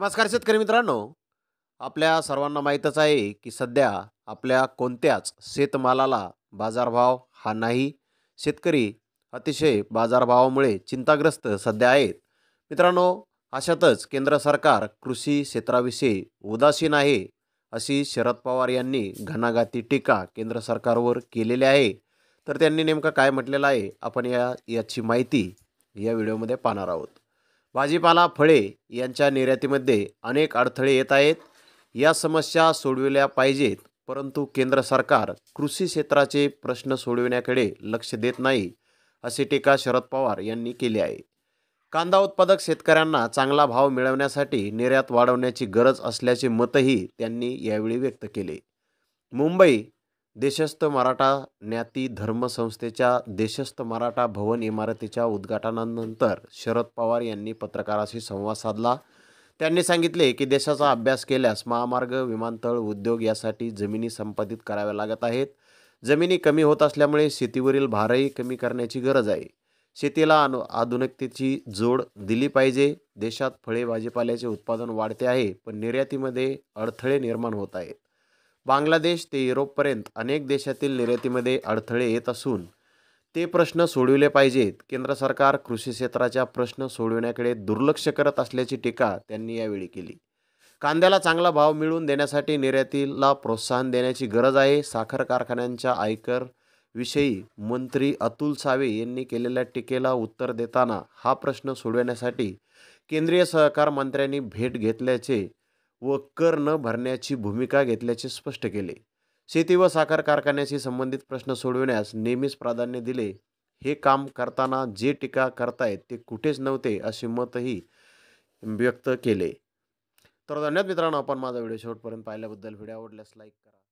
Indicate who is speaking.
Speaker 1: नमस्कार शेतकरी मित्रांनो आपल्या सर्वांना माहीतच आहे की सध्या आपल्या कोणत्याच शेतमालाला बाजारभाव हा नाही शेतकरी अतिशय बाजारभावामुळे चिंताग्रस्त सध्या आहेत मित्रांनो अशातच केंद्र सरकार कृषी क्षेत्राविषयी उदासीन आहे अशी शरद पवार यांनी घणाघाती टीका केंद्र सरकारवर केलेली आहे तर त्यांनी नेमकं काय म्हटलेलं आहे आपण या याची माहिती या व्हिडिओमध्ये पाहणार आहोत भाजीपाला फळे यांच्या निर्यातीमध्ये अनेक अडथळे येत आहेत या समस्या सोडविल्या पाहिजेत परंतु केंद्र सरकार कृषी क्षेत्राचे प्रश्न सोडविण्याकडे लक्ष देत नाही अशी टीका शरद पवार यांनी केली आहे कांदा उत्पादक शेतकऱ्यांना चांगला भाव मिळवण्यासाठी निर्यात वाढवण्याची गरज असल्याचे मतही त्यांनी यावेळी व्यक्त केले मुंबई देशस्थ मराठा ज्ञाती धर्म संस्थेच्या देशस्थ मराठा भवन इमारतीच्या उद्घाटनानंतर शरद पवार यांनी पत्रकाराशी संवाद साधला त्यांनी सांगितले की देशाचा अभ्यास केल्यास महामार्ग विमानतळ उद्योग यासाठी जमिनी संपादित कराव्या लागत आहेत जमिनी कमी होत असल्यामुळे शेतीवरील भारही कमी करण्याची गरज आहे शेतीला अनु आधुनिकतेची जोड दिली पाहिजे देशात फळे भाजीपाल्याचे उत्पादन वाढते आहे पण निर्यातीमध्ये अडथळे निर्माण होत आहेत बांगलादेश ते युरोपपर्यंत अनेक देशातील निर्यातीमध्ये अडथळे येत असून ते प्रश्न सोडविले पाहिजेत केंद्र सरकार कृषी क्षेत्राच्या प्रश्न सोडविण्याकडे दुर्लक्ष करत असल्याची टीका त्यांनी यावेळी केली कांद्याला चांगला भाव मिळवून देण्यासाठी निर्यातीला प्रोत्साहन देण्याची गरज आहे साखर कारखान्यांच्या आयकर विषयी मंत्री अतुल सावे यांनी केलेल्या टीकेला उत्तर देताना हा प्रश्न सोडवण्यासाठी केंद्रीय सहकार मंत्र्यांनी भेट घेतल्याचे व कर न भरण्याची भूमिका घेतल्याचे स्पष्ट केले शेती व साखर कारखान्याशी संबंधित प्रश्न सोडविण्यास नेहमीच प्राधान्य दिले हे काम करताना जे टीका करतायत ते कुठेच नव्हते असे मतही व्यक्त केले तर धन्यवाद मित्रांनो आपण माझा व्हिडिओ शेवटपर्यंत पाहिल्याबद्दल व्हिडिओ आवडल्यास लाईक करा